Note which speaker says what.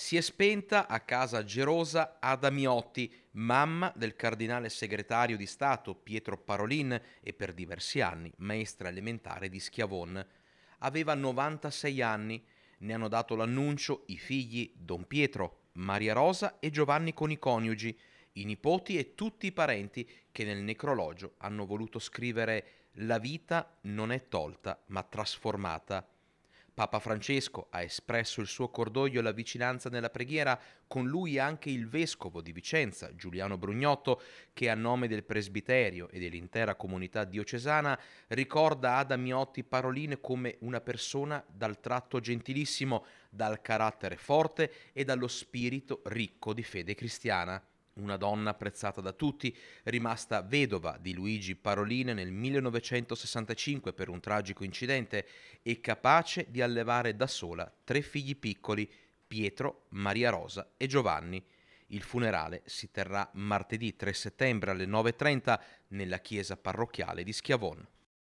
Speaker 1: si è spenta a casa Gerosa Ada Miotti, mamma del cardinale segretario di Stato Pietro Parolin e per diversi anni maestra elementare di Schiavon. Aveva 96 anni, ne hanno dato l'annuncio i figli Don Pietro, Maria Rosa e Giovanni con i coniugi, i nipoti e tutti i parenti che nel necrologio hanno voluto scrivere La vita non è tolta ma trasformata. Papa Francesco ha espresso il suo cordoglio e la vicinanza nella preghiera, con lui anche il vescovo di Vicenza, Giuliano Brugnotto, che a nome del presbiterio e dell'intera comunità diocesana ricorda Ada Miotti Parolin come una persona dal tratto gentilissimo, dal carattere forte e dallo spirito ricco di fede cristiana una donna apprezzata da tutti, rimasta vedova di Luigi Parolin nel 1965 per un tragico incidente e capace di allevare da sola tre figli piccoli, Pietro, Maria Rosa e Giovanni. Il funerale si terrà martedì 3 settembre alle 9.30 nella chiesa parrocchiale di Schiavon.